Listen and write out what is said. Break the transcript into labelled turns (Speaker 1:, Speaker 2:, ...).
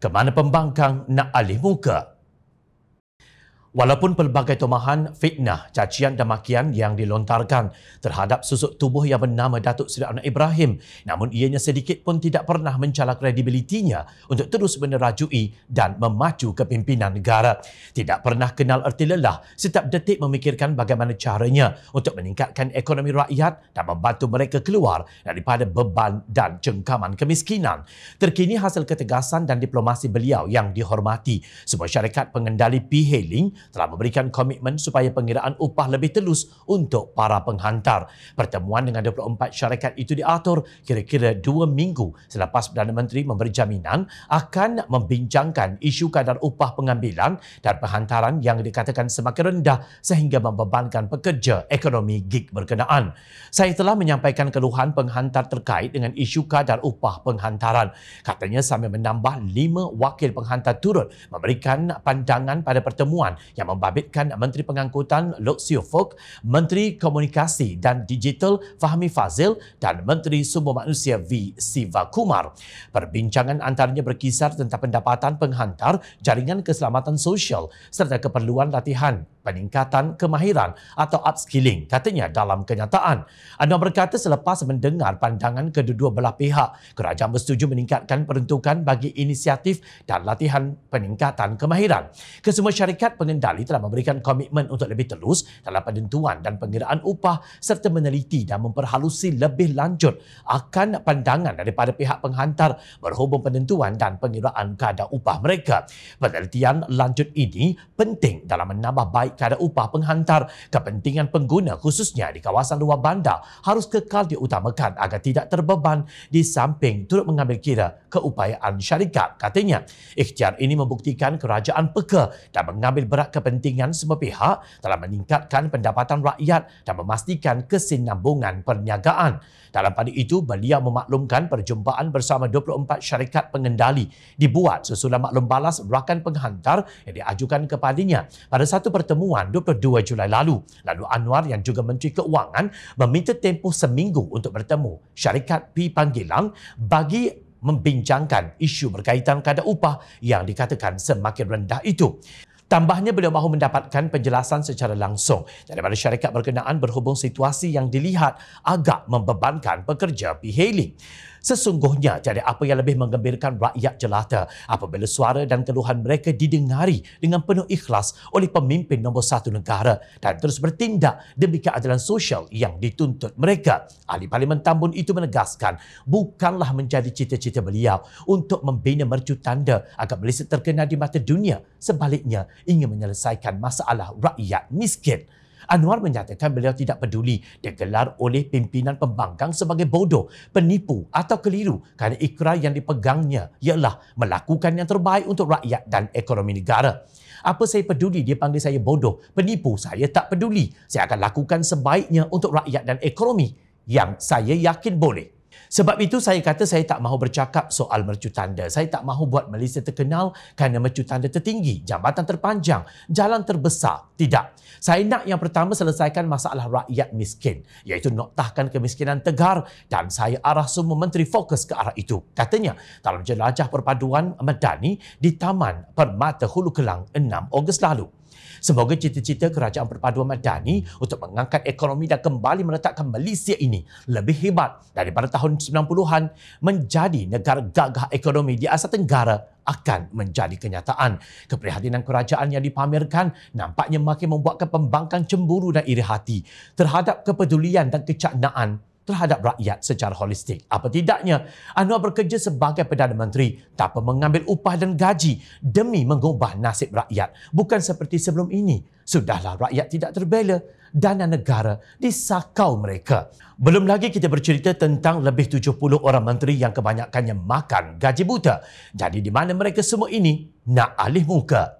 Speaker 1: ke mana pembangkang nak alih muka. Walaupun pelbagai tomahan, fitnah, cacian dan makian yang dilontarkan terhadap susuk tubuh yang bernama Datuk Seri Anwar Ibrahim, namun ianya sedikit pun tidak pernah mencala kredibilitinya untuk terus menerajui dan memacu kepimpinan negara. Tidak pernah kenal erti lelah, setiap detik memikirkan bagaimana caranya untuk meningkatkan ekonomi rakyat dan membantu mereka keluar daripada beban dan cengkaman kemiskinan. Terkini hasil ketegasan dan diplomasi beliau yang dihormati sebuah syarikat pengendali P-Hailing telah memberikan komitmen supaya pengiraan upah lebih telus untuk para penghantar. Pertemuan dengan 24 syarikat itu diatur kira-kira dua minggu selepas Perdana Menteri memberi jaminan akan membincangkan isu kadar upah pengambilan dan penghantaran yang dikatakan semakin rendah sehingga membebankan pekerja ekonomi gig berkenaan. Saya telah menyampaikan keluhan penghantar terkait dengan isu kadar upah penghantaran. Katanya sambil menambah lima wakil penghantar turut memberikan pandangan pada pertemuan yang membabitkan Menteri Pengangkutan Lok Siu Fok, Menteri Komunikasi dan Digital Fahmi Fazil dan Menteri Sumber Manusia V. Siva Kumar. Perbincangan antaranya berkisar tentang pendapatan penghantar jaringan keselamatan sosial serta keperluan latihan peningkatan kemahiran atau upskilling katanya dalam kenyataan. Anwar berkata selepas mendengar pandangan kedua-dua belah pihak, kerajaan bersetuju meningkatkan peruntukan bagi inisiatif dan latihan peningkatan kemahiran. Kesemua syarikat pengendali telah memberikan komitmen untuk lebih telus dalam penentuan dan pengiraan upah serta meneliti dan memperhalusi lebih lanjut akan pandangan daripada pihak penghantar berhubung penentuan dan pengiraan kadar upah mereka. Penelitian lanjut ini penting dalam menambah baik cara upah penghantar kepentingan pengguna khususnya di kawasan luar bandar harus kekal diutamakan agar tidak terbeban di samping turut mengambil kira keupayaan syarikat katanya ikhtiar ini membuktikan kerajaan peka dan mengambil berat kepentingan semua pihak dalam meningkatkan pendapatan rakyat dan memastikan kesinambungan perniagaan dalam pada itu beliau memaklumkan perjumpaan bersama 24 syarikat pengendali dibuat sesudah maklum balas rakan penghantar yang diajukan kepadanya pada satu pertemuan pertemuan 22 Julai lalu. Lalu Anwar yang juga Menteri Keuangan meminta tempoh seminggu untuk bertemu syarikat P Panggilang bagi membincangkan isu berkaitan kadar upah yang dikatakan semakin rendah itu. Tambahnya beliau mahu mendapatkan penjelasan secara langsung daripada syarikat berkenaan berhubung situasi yang dilihat agak membebankan pekerja pihailing. E Sesungguhnya jadi apa yang lebih menggembirakan rakyat jelata apabila suara dan keluhan mereka didengari dengan penuh ikhlas oleh pemimpin nombor satu negara dan terus bertindak demi keadilan sosial yang dituntut mereka. Ahli Parlimen Tambun itu menegaskan bukanlah menjadi cita-cita beliau untuk membina mercu tanda agar Malaysia terkenal di mata dunia. Sebaliknya, ingin menyelesaikan masalah rakyat miskin. Anwar menyatakan beliau tidak peduli digelar oleh pimpinan pembangkang sebagai bodoh, penipu atau keliru kerana ikrar yang dipegangnya ialah melakukan yang terbaik untuk rakyat dan ekonomi negara. Apa saya peduli dia panggil saya bodoh, penipu, saya tak peduli. Saya akan lakukan sebaiknya untuk rakyat dan ekonomi yang saya yakin boleh. Sebab itu saya kata saya tak mahu bercakap soal mercu tanda. Saya tak mahu buat Malaysia terkenal kerana mercu tanda tertinggi, jambatan terpanjang, jalan terbesar. Tidak. Saya nak yang pertama selesaikan masalah rakyat miskin, iaitu noktahkan kemiskinan tegar dan saya arah semua menteri fokus ke arah itu. Katanya dalam jelajah perpaduan Medani di Taman Permata Hulu Kelang 6 Ogos lalu. Semoga cita-cita kerajaan perpaduan madani untuk mengangkat ekonomi dan kembali meletakkan Malaysia ini lebih hebat daripada tahun 90-an menjadi negara gagah ekonomi di Asia Tenggara akan menjadi kenyataan. Keprihatinan kerajaan yang dipamerkan nampaknya makin membuatkan pembangkang cemburu dan iri hati terhadap kepedulian dan kecaknaan terhadap rakyat secara holistik. Apa tidaknya, Anwar bekerja sebagai Perdana Menteri tanpa mengambil upah dan gaji demi mengubah nasib rakyat. Bukan seperti sebelum ini. Sudahlah rakyat tidak terbela. Dana negara disakau mereka. Belum lagi kita bercerita tentang lebih 70 orang menteri yang kebanyakannya makan gaji buta. Jadi di mana mereka semua ini nak alih muka?